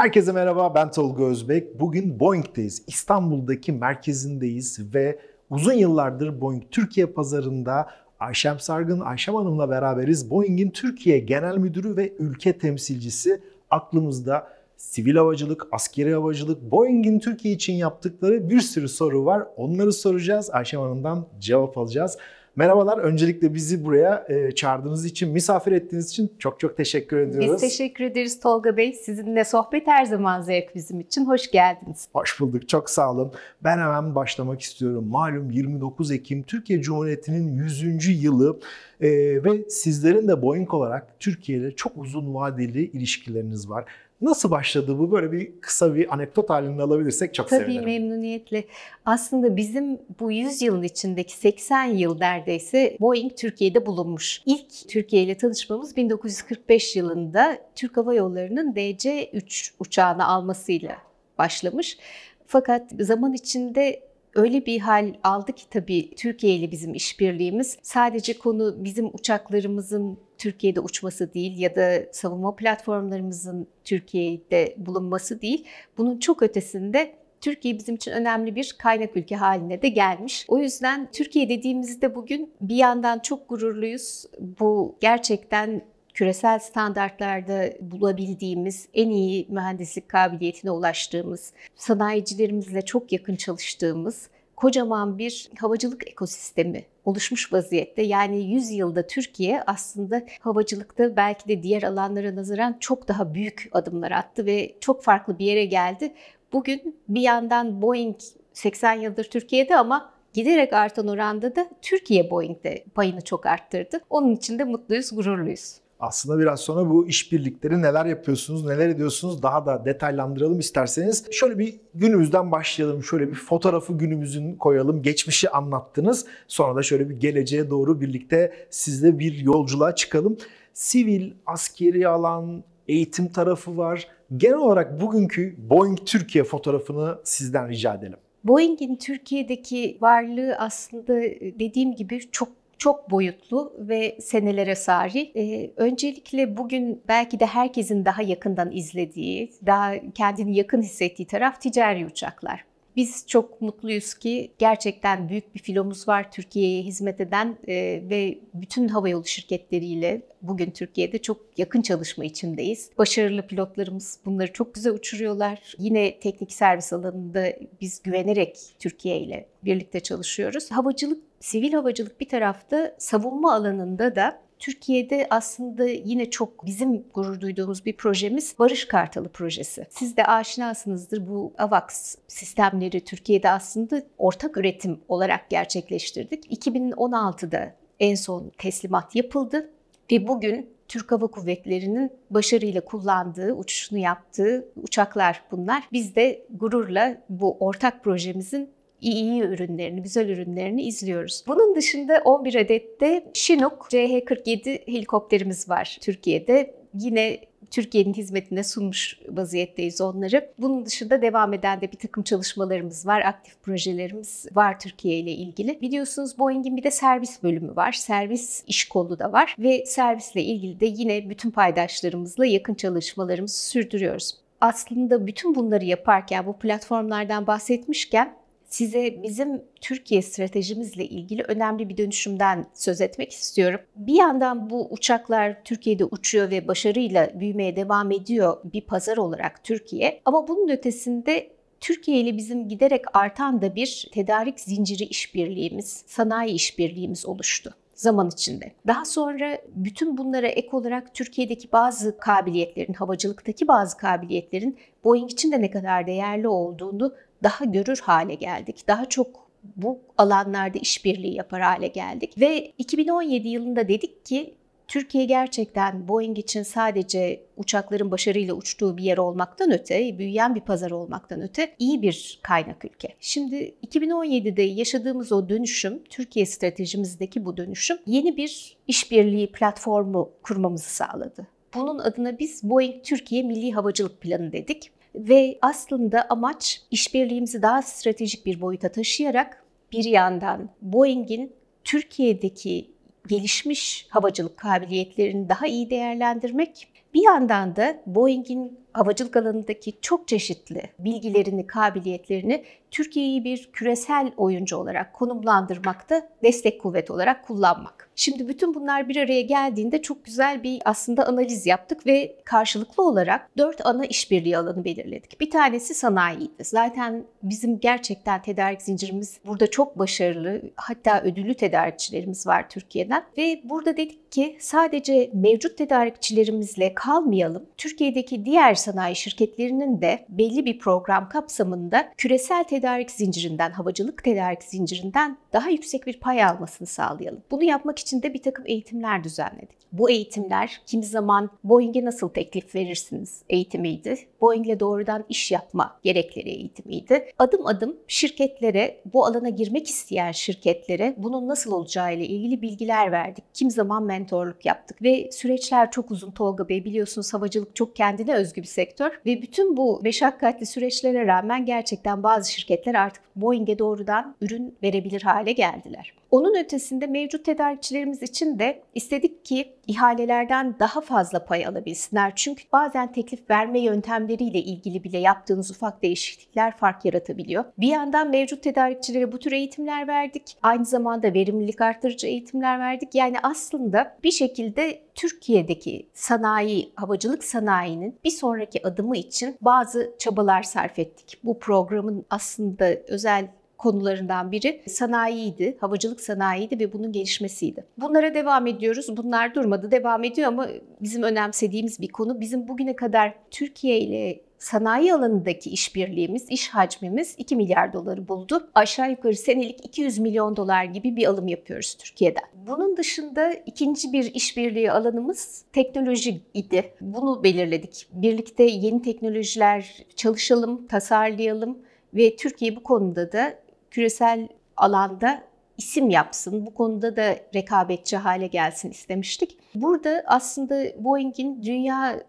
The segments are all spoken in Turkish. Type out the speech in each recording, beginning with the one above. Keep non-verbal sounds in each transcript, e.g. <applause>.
Herkese merhaba, ben Tolga Özbek. Bugün Boeing'deyiz. İstanbul'daki merkezindeyiz ve uzun yıllardır Boeing Türkiye pazarında Ayşem Sargın, Ayşem Hanım'la beraberiz. Boeing'in Türkiye Genel Müdürü ve ülke temsilcisi aklımızda sivil havacılık, askeri havacılık, Boeing'in Türkiye için yaptıkları bir sürü soru var. Onları soracağız. Ayşem Hanım'dan cevap alacağız. Merhabalar. Öncelikle bizi buraya e, çağırdığınız için, misafir ettiğiniz için çok çok teşekkür ediyoruz. Biz teşekkür ederiz Tolga Bey. Sizinle sohbet her zaman zevk bizim için. Hoş geldiniz. Hoş bulduk. Çok sağ olun. Ben hemen başlamak istiyorum. Malum 29 Ekim Türkiye Cumhuriyeti'nin 100. yılı e, ve sizlerin de Boeing olarak Türkiye ile çok uzun vadeli ilişkileriniz var. Nasıl başladı bu? Böyle bir kısa bir anekdot halinde alabilirsek çok Tabii sevinirim. Tabii memnuniyetle. Aslında bizim bu 100 yılın içindeki 80 yıl neredeyse Boeing Türkiye'de bulunmuş. İlk Türkiye ile tanışmamız 1945 yılında Türk Hava Yolları'nın DC-3 uçağını almasıyla başlamış. Fakat zaman içinde öyle bir hal aldı ki tabii Türkiye ile bizim işbirliğimiz sadece konu bizim uçaklarımızın Türkiye'de uçması değil ya da savunma platformlarımızın Türkiye'de bulunması değil. Bunun çok ötesinde Türkiye bizim için önemli bir kaynak ülke haline de gelmiş. O yüzden Türkiye dediğimizde bugün bir yandan çok gururluyuz. Bu gerçekten küresel standartlarda bulabildiğimiz, en iyi mühendislik kabiliyetine ulaştığımız, sanayicilerimizle çok yakın çalıştığımız kocaman bir havacılık ekosistemi oluşmuş vaziyette. Yani 100 yılda Türkiye aslında havacılıkta belki de diğer alanlara nazaran çok daha büyük adımlar attı ve çok farklı bir yere geldi. Bugün bir yandan Boeing 80 yıldır Türkiye'de ama giderek artan oranda da Türkiye Boeing'de payını çok arttırdı. Onun için de mutluyuz, gururluyuz. Aslında biraz sonra bu işbirlikleri neler yapıyorsunuz, neler ediyorsunuz daha da detaylandıralım isterseniz. Şöyle bir günümüzden başlayalım. Şöyle bir fotoğrafı günümüzün koyalım. Geçmişi anlattınız. Sonra da şöyle bir geleceğe doğru birlikte sizle bir yolculuğa çıkalım. Sivil, askeri alan, eğitim tarafı var. Genel olarak bugünkü Boeing Türkiye fotoğrafını sizden rica edelim. Boeing'in Türkiye'deki varlığı aslında e, dediğim gibi çok çok boyutlu ve senelere sari. E, ee, öncelikle bugün belki de herkesin daha yakından izlediği, daha kendini yakın hissettiği taraf ticari uçaklar. Biz çok mutluyuz ki gerçekten büyük bir filomuz var Türkiye'ye hizmet eden e, ve bütün havayolu şirketleriyle bugün Türkiye'de çok yakın çalışma içindeyiz. Başarılı pilotlarımız bunları çok güzel uçuruyorlar. Yine teknik servis alanında biz güvenerek Türkiye ile birlikte çalışıyoruz. Havacılık sivil havacılık bir tarafta savunma alanında da Türkiye'de aslında yine çok bizim gurur duyduğumuz bir projemiz Barış Kartalı projesi. Siz de aşinasınızdır bu AVAX sistemleri Türkiye'de aslında ortak üretim olarak gerçekleştirdik. 2016'da en son teslimat yapıldı ve bugün Türk Hava Kuvvetleri'nin başarıyla kullandığı, uçuşunu yaptığı uçaklar bunlar. Biz de gururla bu ortak projemizin iyi ürünlerini, güzel ürünlerini izliyoruz. Bunun dışında 11 adette Chinook CH-47 helikopterimiz var Türkiye'de. Yine Türkiye'nin hizmetine sunmuş vaziyetteyiz onları. Bunun dışında devam eden de bir takım çalışmalarımız var, aktif projelerimiz var Türkiye ile ilgili. Biliyorsunuz Boeing'in bir de servis bölümü var, servis iş kolu da var ve servisle ilgili de yine bütün paydaşlarımızla yakın çalışmalarımızı sürdürüyoruz aslında bütün bunları yaparken, bu platformlardan bahsetmişken size bizim Türkiye stratejimizle ilgili önemli bir dönüşümden söz etmek istiyorum. Bir yandan bu uçaklar Türkiye'de uçuyor ve başarıyla büyümeye devam ediyor bir pazar olarak Türkiye. Ama bunun ötesinde Türkiye ile bizim giderek artan da bir tedarik zinciri işbirliğimiz, sanayi işbirliğimiz oluştu zaman içinde. Daha sonra bütün bunlara ek olarak Türkiye'deki bazı kabiliyetlerin, havacılıktaki bazı kabiliyetlerin Boeing için de ne kadar değerli olduğunu daha görür hale geldik. Daha çok bu alanlarda işbirliği yapar hale geldik ve 2017 yılında dedik ki Türkiye gerçekten Boeing için sadece uçakların başarıyla uçtuğu bir yer olmaktan öte, büyüyen bir pazar olmaktan öte iyi bir kaynak ülke. Şimdi 2017'de yaşadığımız o dönüşüm, Türkiye stratejimizdeki bu dönüşüm yeni bir işbirliği platformu kurmamızı sağladı. Bunun adına biz Boeing Türkiye Milli Havacılık Planı dedik ve aslında amaç işbirliğimizi daha stratejik bir boyuta taşıyarak bir yandan Boeing'in Türkiye'deki gelişmiş havacılık kabiliyetlerini daha iyi değerlendirmek, bir yandan da Boeing'in avcılık alanındaki çok çeşitli bilgilerini, kabiliyetlerini Türkiye'yi bir küresel oyuncu olarak konumlandırmakta destek kuvvet olarak kullanmak. Şimdi bütün bunlar bir araya geldiğinde çok güzel bir aslında analiz yaptık ve karşılıklı olarak dört ana işbirliği alanı belirledik. Bir tanesi sanayiydi. Zaten bizim gerçekten tedarik zincirimiz burada çok başarılı. Hatta ödüllü tedarikçilerimiz var Türkiye'den ve burada dedik ki sadece mevcut tedarikçilerimizle kalmayalım. Türkiye'deki diğer sanayi şirketlerinin de belli bir program kapsamında küresel tedarik zincirinden, havacılık tedarik zincirinden daha yüksek bir pay almasını sağlayalım. Bunu yapmak için de bir takım eğitimler düzenledik. Bu eğitimler kimi zaman Boeing'e nasıl teklif verirsiniz eğitimiydi. Boeing'le doğrudan iş yapma gerekleri eğitimiydi. Adım adım şirketlere, bu alana girmek isteyen şirketlere bunun nasıl olacağı ile ilgili bilgiler verdik. Kim zaman mentorluk yaptık ve süreçler çok uzun Tolga Bey biliyorsunuz havacılık çok kendine özgü bir sektör ve bütün bu meşakkatli süreçlere rağmen gerçekten bazı şirketler artık Boeing'e doğrudan ürün verebilir hale geldiler. Onun ötesinde mevcut tedarikçilerimiz için de istedik ki ihalelerden daha fazla pay alabilsinler. Çünkü bazen teklif verme yöntemleriyle ilgili bile yaptığınız ufak değişiklikler fark yaratabiliyor. Bir yandan mevcut tedarikçilere bu tür eğitimler verdik. Aynı zamanda verimlilik artırıcı eğitimler verdik. Yani aslında bir şekilde Türkiye'deki sanayi, havacılık sanayinin bir sonraki adımı için bazı çabalar sarf ettik. Bu programın aslında özel konularından biri sanayiydi, havacılık sanayiydi ve bunun gelişmesiydi. Bunlara devam ediyoruz. Bunlar durmadı, devam ediyor ama bizim önemsediğimiz bir konu bizim bugüne kadar Türkiye ile sanayi alanındaki işbirliğimiz, iş hacmimiz 2 milyar doları buldu. Aşağı yukarı senelik 200 milyon dolar gibi bir alım yapıyoruz Türkiye'den. Bunun dışında ikinci bir işbirliği alanımız teknoloji idi. Bunu belirledik. Birlikte yeni teknolojiler çalışalım, tasarlayalım ve Türkiye bu konuda da küresel alanda isim yapsın. Bu konuda da rekabetçi hale gelsin istemiştik. Burada aslında Boeing'in dünyada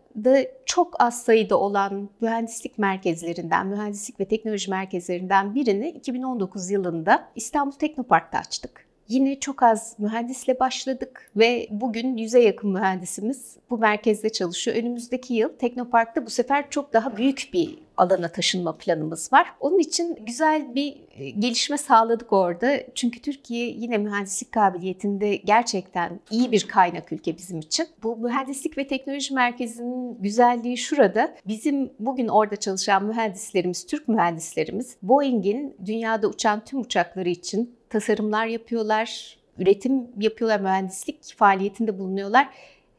çok az sayıda olan mühendislik merkezlerinden, mühendislik ve teknoloji merkezlerinden birini 2019 yılında İstanbul Teknopark'ta açtık. Yine çok az mühendisle başladık ve bugün yüze yakın mühendisimiz bu merkezde çalışıyor. Önümüzdeki yıl Teknopark'ta bu sefer çok daha büyük bir alana taşınma planımız var. Onun için güzel bir e, gelişme sağladık orada. Çünkü Türkiye yine mühendislik kabiliyetinde gerçekten iyi bir kaynak ülke bizim için. Bu mühendislik ve teknoloji merkezinin güzelliği şurada. Bizim bugün orada çalışan mühendislerimiz, Türk mühendislerimiz Boeing'in dünyada uçan tüm uçakları için tasarımlar yapıyorlar, üretim yapıyorlar, mühendislik faaliyetinde bulunuyorlar.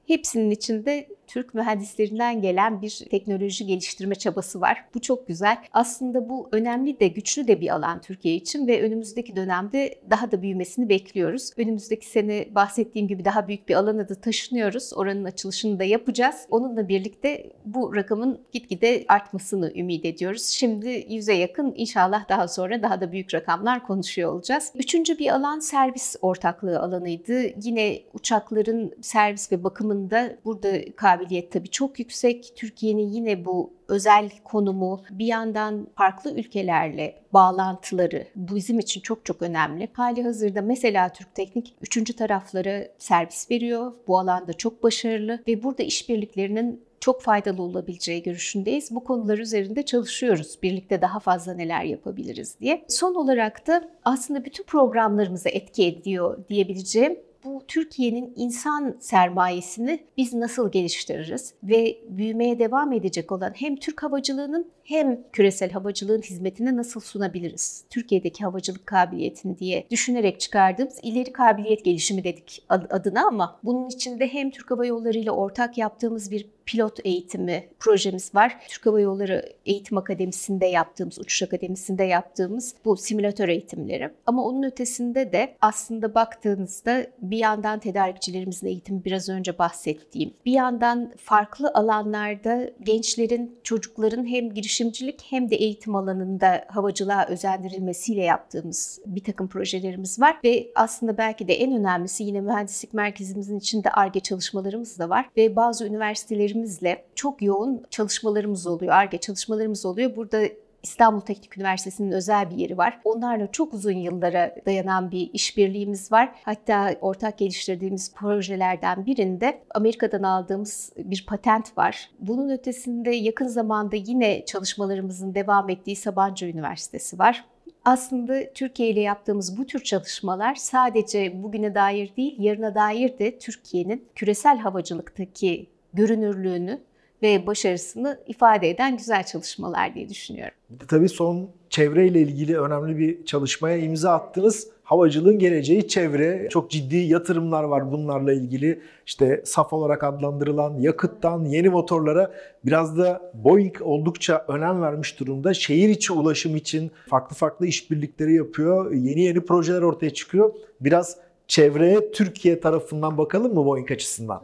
Hepsinin içinde Türk mühendislerinden gelen bir teknoloji geliştirme çabası var. Bu çok güzel. Aslında bu önemli de güçlü de bir alan Türkiye için ve önümüzdeki dönemde daha da büyümesini bekliyoruz. Önümüzdeki sene bahsettiğim gibi daha büyük bir alana da taşınıyoruz. Oranın açılışını da yapacağız. Onunla birlikte bu rakamın gitgide artmasını ümit ediyoruz. Şimdi yüze yakın inşallah daha sonra daha da büyük rakamlar konuşuyor olacağız. Üçüncü bir alan servis ortaklığı alanıydı. Yine uçakların servis ve bakımında burada KBR kabiliyet tabii çok yüksek. Türkiye'nin yine bu özel konumu, bir yandan farklı ülkelerle bağlantıları bu bizim için çok çok önemli. Hali hazırda mesela Türk Teknik üçüncü taraflara servis veriyor. Bu alanda çok başarılı ve burada işbirliklerinin çok faydalı olabileceği görüşündeyiz. Bu konular üzerinde çalışıyoruz. Birlikte daha fazla neler yapabiliriz diye. Son olarak da aslında bütün programlarımıza etki ediyor diyebileceğim bu Türkiye'nin insan sermayesini biz nasıl geliştiririz ve büyümeye devam edecek olan hem Türk havacılığının hem küresel havacılığın hizmetine nasıl sunabiliriz? Türkiye'deki havacılık kabiliyetini diye düşünerek çıkardığımız ileri kabiliyet gelişimi dedik adına ama bunun içinde hem Türk Hava Yolları ile ortak yaptığımız bir pilot eğitimi projemiz var. Türk Hava Yolları Eğitim Akademisi'nde yaptığımız, Uçuş Akademisi'nde yaptığımız bu simülatör eğitimleri. Ama onun ötesinde de aslında baktığınızda bir yandan tedarikçilerimizin eğitimi biraz önce bahsettiğim, bir yandan farklı alanlarda gençlerin, çocukların hem girişimcilik hem de eğitim alanında havacılığa özendirilmesiyle yaptığımız bir takım projelerimiz var ve aslında belki de en önemlisi yine mühendislik merkezimizin içinde ARGE çalışmalarımız da var ve bazı üniversitelerimizle çok yoğun çalışmalarımız oluyor, ARGE çalışmalarımız oluyor. Burada İstanbul Teknik Üniversitesi'nin özel bir yeri var. Onlarla çok uzun yıllara dayanan bir işbirliğimiz var. Hatta ortak geliştirdiğimiz projelerden birinde Amerika'dan aldığımız bir patent var. Bunun ötesinde yakın zamanda yine çalışmalarımızın devam ettiği Sabancı Üniversitesi var aslında Türkiye ile yaptığımız bu tür çalışmalar sadece bugüne dair değil, yarına dair de Türkiye'nin küresel havacılıktaki görünürlüğünü ve başarısını ifade eden güzel çalışmalar diye düşünüyorum. Tabii son çevreyle ilgili önemli bir çalışmaya imza attınız. Havacılığın geleceği çevre. Çok ciddi yatırımlar var bunlarla ilgili. İşte saf olarak adlandırılan yakıttan yeni motorlara biraz da Boeing oldukça önem vermiş durumda. Şehir içi ulaşım için farklı farklı işbirlikleri yapıyor. Yeni yeni projeler ortaya çıkıyor. Biraz çevreye Türkiye tarafından bakalım mı Boeing açısından?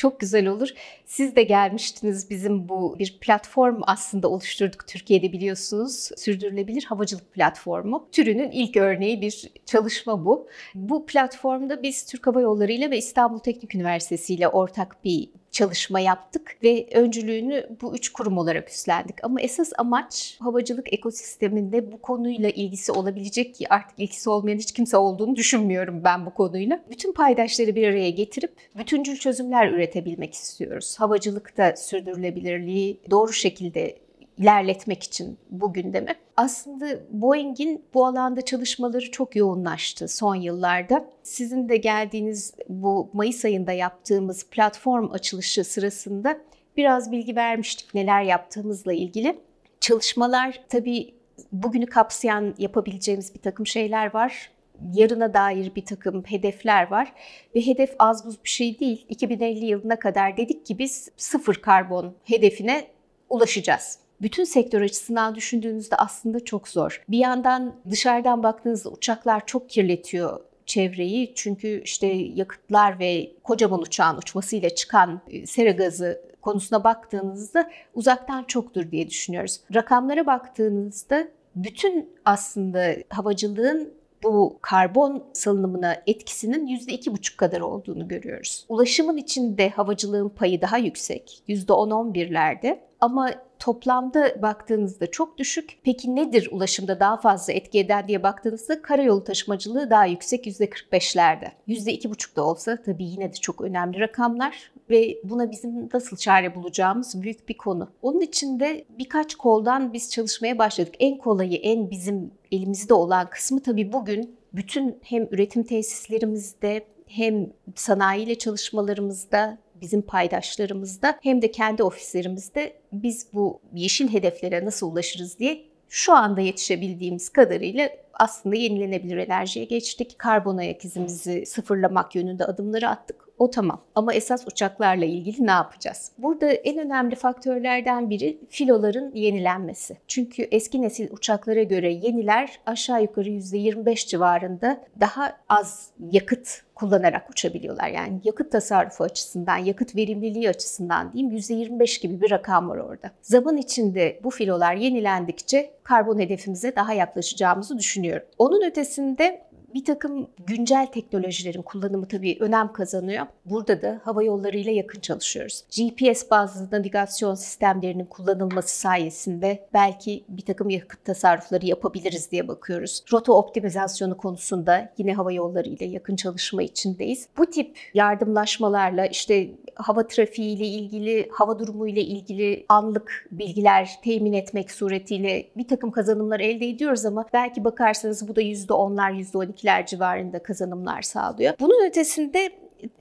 Çok güzel olur. Siz de gelmiştiniz bizim bu bir platform aslında oluşturduk Türkiye'de biliyorsunuz. Sürdürülebilir Havacılık Platformu. Türünün ilk örneği bir çalışma bu. Bu platformda biz Türk Hava Yolları ile ve İstanbul Teknik Üniversitesi ile ortak bir çalışma yaptık ve öncülüğünü bu üç kurum olarak üstlendik. Ama esas amaç havacılık ekosisteminde bu konuyla ilgisi olabilecek ki artık ilgisi olmayan hiç kimse olduğunu düşünmüyorum ben bu konuyla. Bütün paydaşları bir araya getirip bütüncül çözümler üretebilmek istiyoruz. Havacılıkta sürdürülebilirliği doğru şekilde ilerletmek için bu gündemi. Aslında Boeing'in bu alanda çalışmaları çok yoğunlaştı son yıllarda. Sizin de geldiğiniz bu Mayıs ayında yaptığımız platform açılışı sırasında biraz bilgi vermiştik neler yaptığımızla ilgili. Çalışmalar tabii bugünü kapsayan yapabileceğimiz bir takım şeyler var yarına dair bir takım hedefler var ve hedef az buz bir şey değil. 2050 yılına kadar dedik ki biz sıfır karbon hedefine ulaşacağız bütün sektör açısından düşündüğünüzde aslında çok zor. Bir yandan dışarıdan baktığınızda uçaklar çok kirletiyor çevreyi çünkü işte yakıtlar ve kocaman uçağın uçmasıyla çıkan e, sera gazı konusuna baktığınızda uzaktan çoktur diye düşünüyoruz. Rakamlara baktığınızda bütün aslında havacılığın bu karbon salınımına etkisinin yüzde iki buçuk kadar olduğunu görüyoruz. Ulaşımın içinde havacılığın payı daha yüksek, yüzde on on birlerde ama toplamda baktığınızda çok düşük. Peki nedir ulaşımda daha fazla etki eden diye baktığınızda karayolu taşımacılığı daha yüksek %45'lerde. %2,5 da olsa tabii yine de çok önemli rakamlar ve buna bizim nasıl çare bulacağımız büyük bir konu. Onun için de birkaç koldan biz çalışmaya başladık. En kolayı, en bizim elimizde olan kısmı tabii bugün bütün hem üretim tesislerimizde hem sanayiyle çalışmalarımızda bizim paydaşlarımızda hem de kendi ofislerimizde biz bu yeşil hedeflere nasıl ulaşırız diye şu anda yetişebildiğimiz kadarıyla aslında yenilenebilir enerjiye geçtik. Karbon ayak izimizi sıfırlamak yönünde adımları attık. O tamam ama esas uçaklarla ilgili ne yapacağız? Burada en önemli faktörlerden biri filoların yenilenmesi. Çünkü eski nesil uçaklara göre yeniler aşağı yukarı %25 civarında daha az yakıt kullanarak uçabiliyorlar. Yani yakıt tasarrufu açısından, yakıt verimliliği açısından diyeyim %25 gibi bir rakam var orada. Zaman içinde bu filolar yenilendikçe karbon hedefimize daha yaklaşacağımızı düşünüyorum. Onun ötesinde bir takım güncel teknolojilerin kullanımı tabii önem kazanıyor. Burada da hava yollarıyla yakın çalışıyoruz. GPS bazlı navigasyon sistemlerinin kullanılması sayesinde belki bir takım yakıt tasarrufları yapabiliriz diye bakıyoruz. Rota optimizasyonu konusunda yine hava yollarıyla yakın çalışma içindeyiz. Bu tip yardımlaşmalarla işte hava trafiği ile ilgili, hava durumu ile ilgili anlık bilgiler temin etmek suretiyle bir takım kazanımlar elde ediyoruz ama belki bakarsanız bu da %10'lar, %12 %12'ler civarında kazanımlar sağlıyor. Bunun ötesinde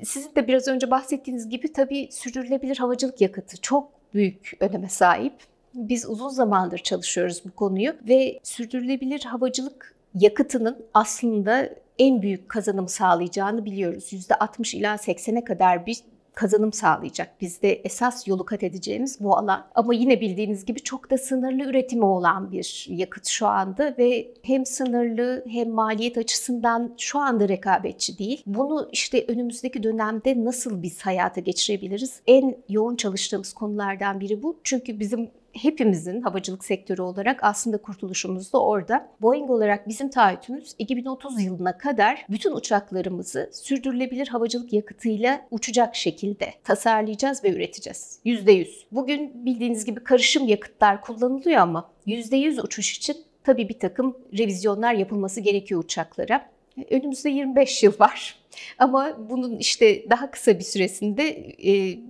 sizin de biraz önce bahsettiğiniz gibi tabii sürdürülebilir havacılık yakıtı çok büyük öneme sahip. Biz uzun zamandır çalışıyoruz bu konuyu ve sürdürülebilir havacılık yakıtının aslında en büyük kazanım sağlayacağını biliyoruz. %60 ila 80'e kadar bir kazanım sağlayacak. Bizde esas yolu kat edeceğimiz bu alan. Ama yine bildiğiniz gibi çok da sınırlı üretimi olan bir yakıt şu anda ve hem sınırlı hem maliyet açısından şu anda rekabetçi değil. Bunu işte önümüzdeki dönemde nasıl biz hayata geçirebiliriz? En yoğun çalıştığımız konulardan biri bu. Çünkü bizim hepimizin havacılık sektörü olarak aslında kurtuluşumuz da orada. Boeing olarak bizim taahhütümüz 2030 yılına kadar bütün uçaklarımızı sürdürülebilir havacılık yakıtıyla uçacak şekilde tasarlayacağız ve üreteceğiz. %100. Bugün bildiğiniz gibi karışım yakıtlar kullanılıyor ama %100 uçuş için tabii bir takım revizyonlar yapılması gerekiyor uçaklara. Önümüzde 25 yıl var. Ama bunun işte daha kısa bir süresinde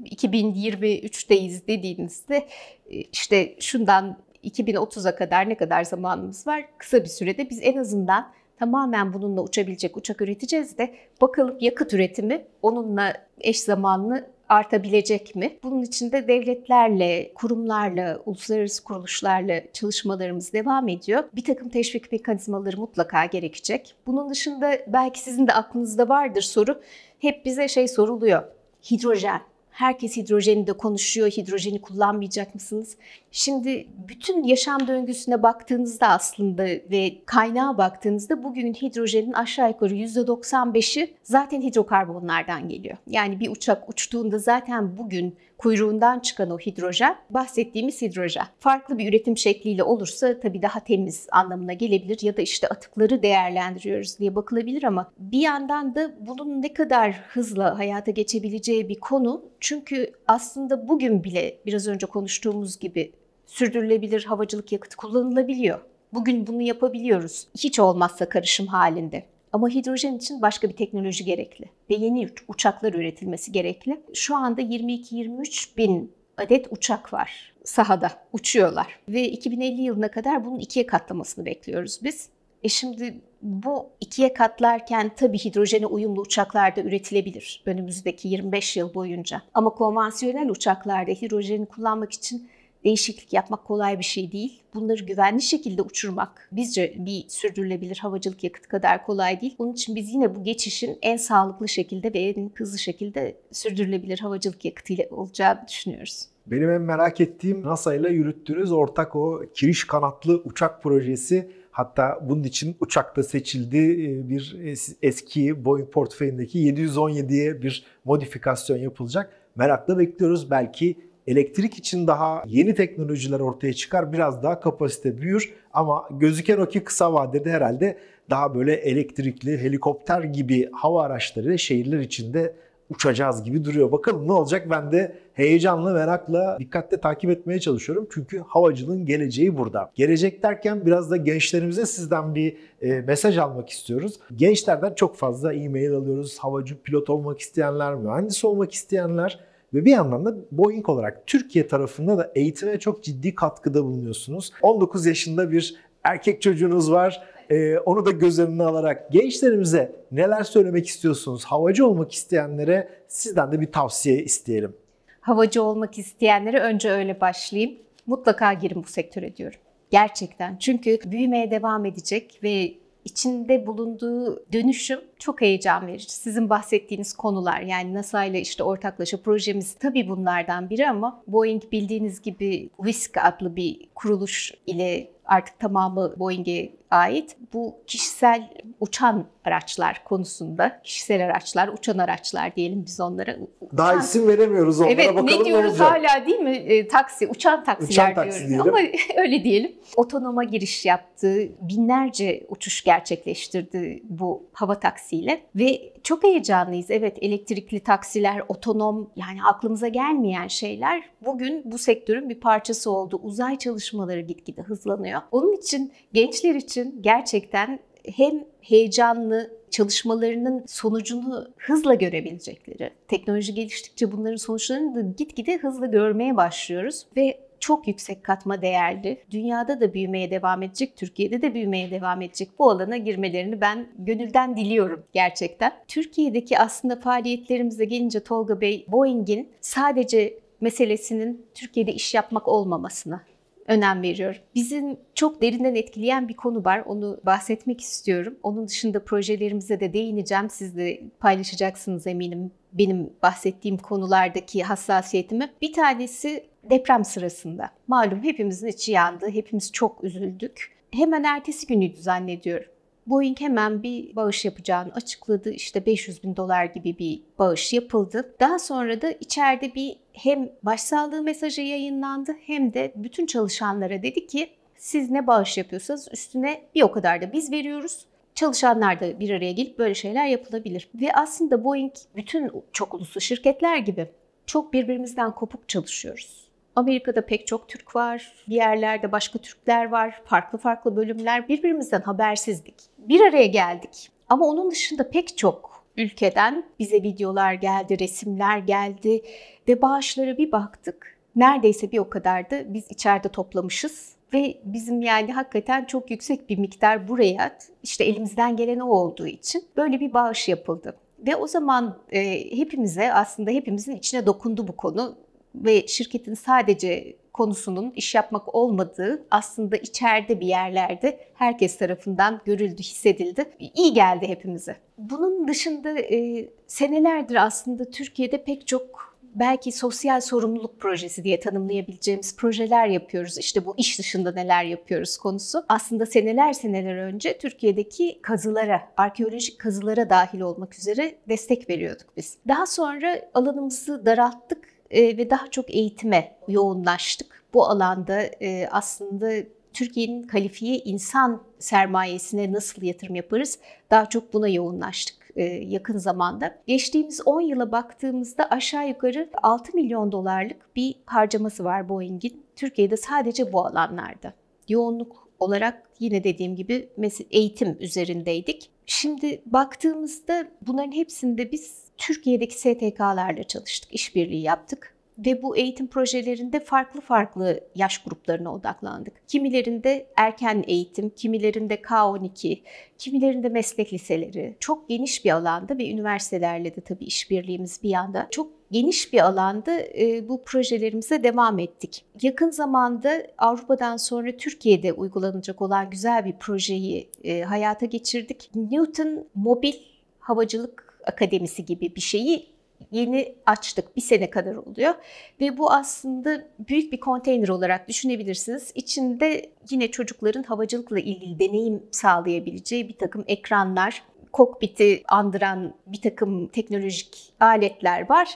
2023'teyiz e, dediğinizde e, işte şundan 2030'a kadar ne kadar zamanımız var? Kısa bir sürede biz en azından tamamen bununla uçabilecek uçak üreteceğiz de bakalım yakıt üretimi onunla eş zamanlı artabilecek mi? Bunun için de devletlerle, kurumlarla, uluslararası kuruluşlarla çalışmalarımız devam ediyor. Bir takım teşvik mekanizmaları mutlaka gerekecek. Bunun dışında belki sizin de aklınızda vardır soru. Hep bize şey soruluyor. Hidrojen, Herkes hidrojeni de konuşuyor. Hidrojeni kullanmayacak mısınız? Şimdi bütün yaşam döngüsüne baktığınızda aslında ve kaynağa baktığınızda bugünün hidrojenin aşağı yukarı %95'i zaten hidrokarbonlardan geliyor. Yani bir uçak uçtuğunda zaten bugün kuyruğundan çıkan o hidrojen bahsettiğimiz hidrojen. Farklı bir üretim şekliyle olursa tabii daha temiz anlamına gelebilir ya da işte atıkları değerlendiriyoruz diye bakılabilir ama bir yandan da bunun ne kadar hızla hayata geçebileceği bir konu. Çünkü aslında bugün bile biraz önce konuştuğumuz gibi sürdürülebilir havacılık yakıtı kullanılabiliyor. Bugün bunu yapabiliyoruz. Hiç olmazsa karışım halinde. Ama hidrojen için başka bir teknoloji gerekli ve yeni uçaklar üretilmesi gerekli. Şu anda 22-23 bin adet uçak var sahada, uçuyorlar. Ve 2050 yılına kadar bunun ikiye katlamasını bekliyoruz biz. E şimdi bu ikiye katlarken tabii hidrojene uyumlu uçaklar da üretilebilir önümüzdeki 25 yıl boyunca. Ama konvansiyonel uçaklarda hidrojeni kullanmak için değişiklik yapmak kolay bir şey değil. Bunları güvenli şekilde uçurmak bizce bir sürdürülebilir havacılık yakıt kadar kolay değil. Onun için biz yine bu geçişin en sağlıklı şekilde ve en hızlı şekilde sürdürülebilir havacılık yakıtıyla olacağını düşünüyoruz. Benim en merak ettiğim NASA ile yürüttüğünüz ortak o kiriş kanatlı uçak projesi Hatta bunun için uçakta seçildi ee, bir e, eski Boeing portföyündeki 717'ye bir modifikasyon yapılacak. Merakla bekliyoruz. Belki elektrik için daha yeni teknolojiler ortaya çıkar. Biraz daha kapasite büyür ama gözüken o ki kısa vadede herhalde daha böyle elektrikli helikopter gibi hava araçları şehirler içinde uçacağız gibi duruyor. Bakalım ne olacak? Ben de heyecanla, merakla, dikkatle takip etmeye çalışıyorum. Çünkü havacılığın geleceği burada. Gelecek derken biraz da gençlerimize sizden bir e, mesaj almak istiyoruz. Gençlerden çok fazla e-mail alıyoruz. Havacı pilot olmak isteyenler, mühendis olmak isteyenler ve bir yandan da Boeing olarak Türkiye tarafında da eğitime çok ciddi katkıda bulunuyorsunuz. 19 yaşında bir erkek çocuğunuz var. Ee, onu da göz önüne alarak gençlerimize neler söylemek istiyorsunuz? Havacı olmak isteyenlere sizden de bir tavsiye isteyelim. Havacı olmak isteyenlere önce öyle başlayayım. Mutlaka girin bu sektöre diyorum. Gerçekten. Çünkü büyümeye devam edecek ve içinde bulunduğu dönüşüm çok heyecan verici. Sizin bahsettiğiniz konular yani NASA ile işte ortaklaşa projemiz tabii bunlardan biri ama Boeing bildiğiniz gibi WISC adlı bir kuruluş ile artık tamamı Boeing'e ait. Bu kişisel uçan araçlar konusunda, kişisel araçlar, uçan araçlar diyelim biz onlara. Daha isim veremiyoruz onlara evet, bakalım ne diyoruz ne hala değil mi? E, taksi, uçan taksiler uçan taksi diyoruz ama <laughs> öyle diyelim. Otonoma giriş yaptı, binlerce uçuş gerçekleştirdi bu hava taksiyle ve çok heyecanlıyız. Evet elektrikli taksiler, otonom yani aklımıza gelmeyen şeyler bugün bu sektörün bir parçası oldu. Uzay çalışmaları gitgide hızlanıyor. Onun için gençler için için gerçekten hem heyecanlı çalışmalarının sonucunu hızla görebilecekleri, teknoloji geliştikçe bunların sonuçlarını da gitgide hızlı görmeye başlıyoruz ve çok yüksek katma değerli. Dünyada da büyümeye devam edecek, Türkiye'de de büyümeye devam edecek bu alana girmelerini ben gönülden diliyorum gerçekten. Türkiye'deki aslında faaliyetlerimize gelince Tolga Bey, Boeing'in sadece meselesinin Türkiye'de iş yapmak olmamasını önem veriyorum. Bizim çok derinden etkileyen bir konu var. Onu bahsetmek istiyorum. Onun dışında projelerimize de değineceğim. Siz de paylaşacaksınız eminim benim bahsettiğim konulardaki hassasiyetimi. Bir tanesi deprem sırasında. Malum hepimizin içi yandı. Hepimiz çok üzüldük. Hemen ertesi günüydü zannediyorum. Boeing hemen bir bağış yapacağını açıkladı. İşte 500 bin dolar gibi bir bağış yapıldı. Daha sonra da içeride bir hem başsağlığı mesajı yayınlandı hem de bütün çalışanlara dedi ki siz ne bağış yapıyorsanız üstüne bir o kadar da biz veriyoruz. Çalışanlar da bir araya gelip böyle şeyler yapılabilir. Ve aslında Boeing bütün çok uluslu şirketler gibi çok birbirimizden kopuk çalışıyoruz. Amerika'da pek çok Türk var, bir yerlerde başka Türkler var, farklı farklı bölümler, birbirimizden habersizdik. Bir araya geldik ama onun dışında pek çok ülkeden bize videolar geldi, resimler geldi, ve bağışlara bir baktık. Neredeyse bir o kadar da biz içeride toplamışız. Ve bizim yani hakikaten çok yüksek bir miktar buraya işte elimizden gelen o olduğu için böyle bir bağış yapıldı. Ve o zaman e, hepimize aslında hepimizin içine dokundu bu konu ve şirketin sadece konusunun iş yapmak olmadığı aslında içeride bir yerlerde herkes tarafından görüldü, hissedildi. İyi geldi hepimize. Bunun dışında e, senelerdir aslında Türkiye'de pek çok belki sosyal sorumluluk projesi diye tanımlayabileceğimiz projeler yapıyoruz. İşte bu iş dışında neler yapıyoruz konusu. Aslında seneler seneler önce Türkiye'deki kazılara, arkeolojik kazılara dahil olmak üzere destek veriyorduk biz. Daha sonra alanımızı daralttık e, ve daha çok eğitime yoğunlaştık. Bu alanda e, aslında Türkiye'nin kalifiye insan sermayesine nasıl yatırım yaparız daha çok buna yoğunlaştık. E, yakın zamanda. Geçtiğimiz 10 yıla baktığımızda aşağı yukarı 6 milyon dolarlık bir harcaması var Boeing'in. Türkiye'de sadece bu alanlarda. Yoğunluk olarak yine dediğim gibi eğitim üzerindeydik. Şimdi baktığımızda bunların hepsinde biz Türkiye'deki STK'larla çalıştık, işbirliği yaptık ve bu eğitim projelerinde farklı farklı yaş gruplarına odaklandık. Kimilerinde erken eğitim, kimilerinde K12, kimilerinde meslek liseleri. Çok geniş bir alanda ve üniversitelerle de tabii işbirliğimiz bir yanda. Çok geniş bir alanda e, bu projelerimize devam ettik. Yakın zamanda Avrupa'dan sonra Türkiye'de uygulanacak olan güzel bir projeyi e, hayata geçirdik. Newton Mobil Havacılık Akademisi gibi bir şeyi yeni açtık. Bir sene kadar oluyor. Ve bu aslında büyük bir konteyner olarak düşünebilirsiniz. İçinde yine çocukların havacılıkla ilgili deneyim sağlayabileceği bir takım ekranlar, kokpiti andıran bir takım teknolojik aletler var.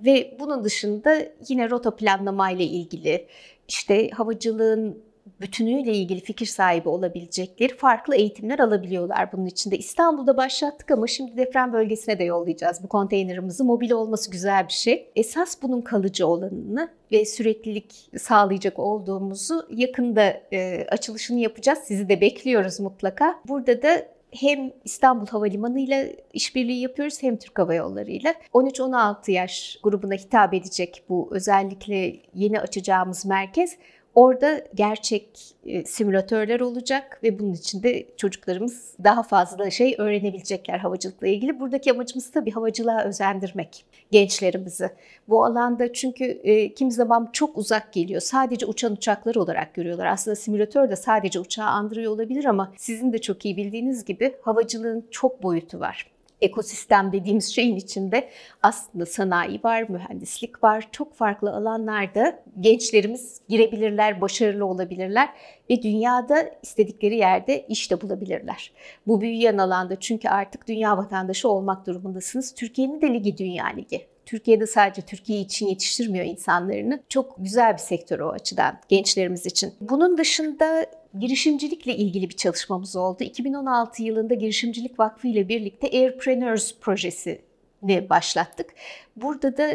Ve bunun dışında yine rota planlama ilgili işte havacılığın bütünüyle ilgili fikir sahibi olabilecekleri farklı eğitimler alabiliyorlar bunun içinde. İstanbul'da başlattık ama şimdi deprem bölgesine de yollayacağız bu konteynerimizi. Mobil olması güzel bir şey. Esas bunun kalıcı olanını ve süreklilik sağlayacak olduğumuzu yakında e, açılışını yapacağız. Sizi de bekliyoruz mutlaka. Burada da hem İstanbul Havalimanı ile işbirliği yapıyoruz hem Türk Hava Yolları ile. 13-16 yaş grubuna hitap edecek bu özellikle yeni açacağımız merkez Orada gerçek e, simülatörler olacak ve bunun içinde çocuklarımız daha fazla şey öğrenebilecekler havacılıkla ilgili. Buradaki amacımız tabii havacılığa özendirmek gençlerimizi. Bu alanda çünkü e, kim zaman çok uzak geliyor. Sadece uçan uçaklar olarak görüyorlar. Aslında simülatör de sadece uçağı andırıyor olabilir ama sizin de çok iyi bildiğiniz gibi havacılığın çok boyutu var ekosistem dediğimiz şeyin içinde aslında sanayi var, mühendislik var. Çok farklı alanlarda gençlerimiz girebilirler, başarılı olabilirler ve dünyada istedikleri yerde iş de bulabilirler. Bu büyüyen alanda çünkü artık dünya vatandaşı olmak durumundasınız. Türkiye'nin de ligi Dünya Ligi. Türkiye'de sadece Türkiye için yetiştirmiyor insanlarını. Çok güzel bir sektör o açıdan gençlerimiz için. Bunun dışında girişimcilikle ilgili bir çalışmamız oldu. 2016 yılında Girişimcilik Vakfı ile birlikte Airpreneurs projesini başlattık. Burada da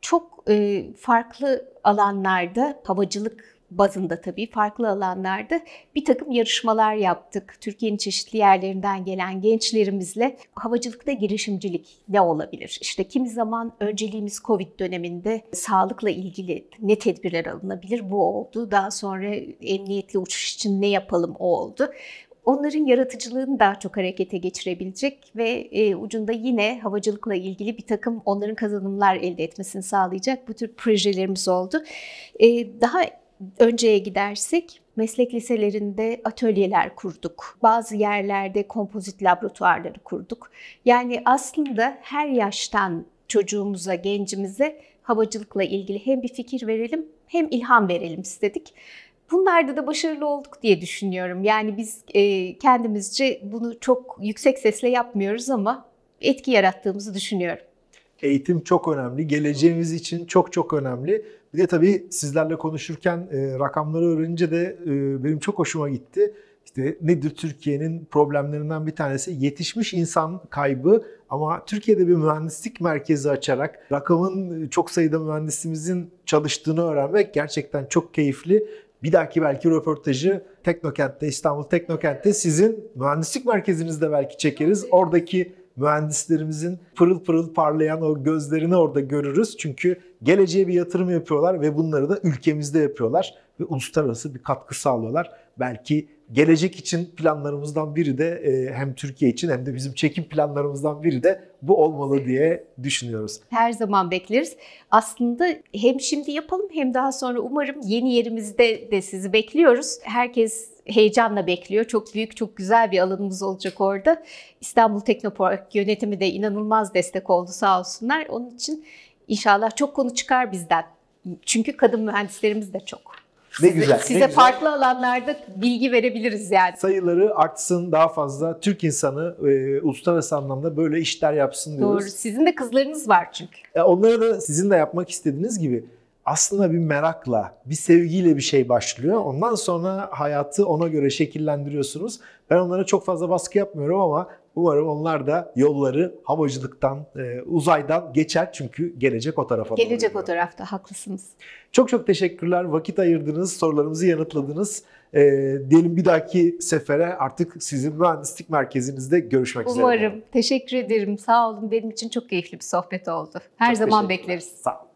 çok e, farklı alanlarda havacılık bazında tabii farklı alanlarda bir takım yarışmalar yaptık. Türkiye'nin çeşitli yerlerinden gelen gençlerimizle havacılıkta girişimcilik ne olabilir? İşte kimi zaman önceliğimiz Covid döneminde sağlıkla ilgili ne tedbirler alınabilir bu oldu. Daha sonra emniyetli uçuş için ne yapalım o oldu onların yaratıcılığını daha çok harekete geçirebilecek ve e, ucunda yine havacılıkla ilgili bir takım onların kazanımlar elde etmesini sağlayacak bu tür projelerimiz oldu. E, daha önceye gidersek meslek liselerinde atölyeler kurduk. Bazı yerlerde kompozit laboratuvarları kurduk. Yani aslında her yaştan çocuğumuza, gencimize havacılıkla ilgili hem bir fikir verelim hem ilham verelim istedik. Bunlarda da başarılı olduk diye düşünüyorum. Yani biz e, kendimizce bunu çok yüksek sesle yapmıyoruz ama etki yarattığımızı düşünüyorum. Eğitim çok önemli, geleceğimiz için çok çok önemli. Bir de tabii sizlerle konuşurken e, rakamları öğrenince de e, benim çok hoşuma gitti. İşte nedir Türkiye'nin problemlerinden bir tanesi yetişmiş insan kaybı ama Türkiye'de bir mühendislik merkezi açarak rakamın e, çok sayıda mühendisimizin çalıştığını öğrenmek gerçekten çok keyifli. Bir dahaki belki röportajı Teknokent'te, İstanbul Teknokent'te sizin mühendislik merkezinizde belki çekeriz. Oradaki mühendislerimizin pırıl pırıl parlayan o gözlerini orada görürüz. Çünkü geleceğe bir yatırım yapıyorlar ve bunları da ülkemizde yapıyorlar ve uluslararası bir katkı sağlıyorlar. Belki gelecek için planlarımızdan biri de e, hem Türkiye için hem de bizim çekim planlarımızdan biri de bu olmalı diye düşünüyoruz. Her zaman bekleriz. Aslında hem şimdi yapalım hem daha sonra umarım yeni yerimizde de sizi bekliyoruz. Herkes heyecanla bekliyor. Çok büyük, çok güzel bir alanımız olacak orada. İstanbul Teknopark yönetimi de inanılmaz destek oldu sağ olsunlar. Onun için inşallah çok konu çıkar bizden. Çünkü kadın mühendislerimiz de çok. Ne güzel. Size ne farklı alanlarda bilgi verebiliriz yani. Sayıları artsın daha fazla Türk insanı e, uluslararası anlamda böyle işler yapsın diyoruz. Doğru. Sizin de kızlarınız var çünkü. E, onlara da sizin de yapmak istediğiniz gibi aslında bir merakla, bir sevgiyle bir şey başlıyor. Ondan sonra hayatı ona göre şekillendiriyorsunuz. Ben onlara çok fazla baskı yapmıyorum ama umarım onlar da yolları havacılıktan, e, uzaydan geçer. Çünkü gelecek o tarafa. Gelecek o tarafta, haklısınız. Çok çok teşekkürler. Vakit ayırdınız, sorularımızı yanıtladınız. E, diyelim bir dahaki sefere artık sizin mühendislik merkezinizde görüşmek umarım. üzere. Umarım. Teşekkür ederim. Sağ olun. Benim için çok keyifli bir sohbet oldu. Her çok zaman bekleriz. Sağ olun.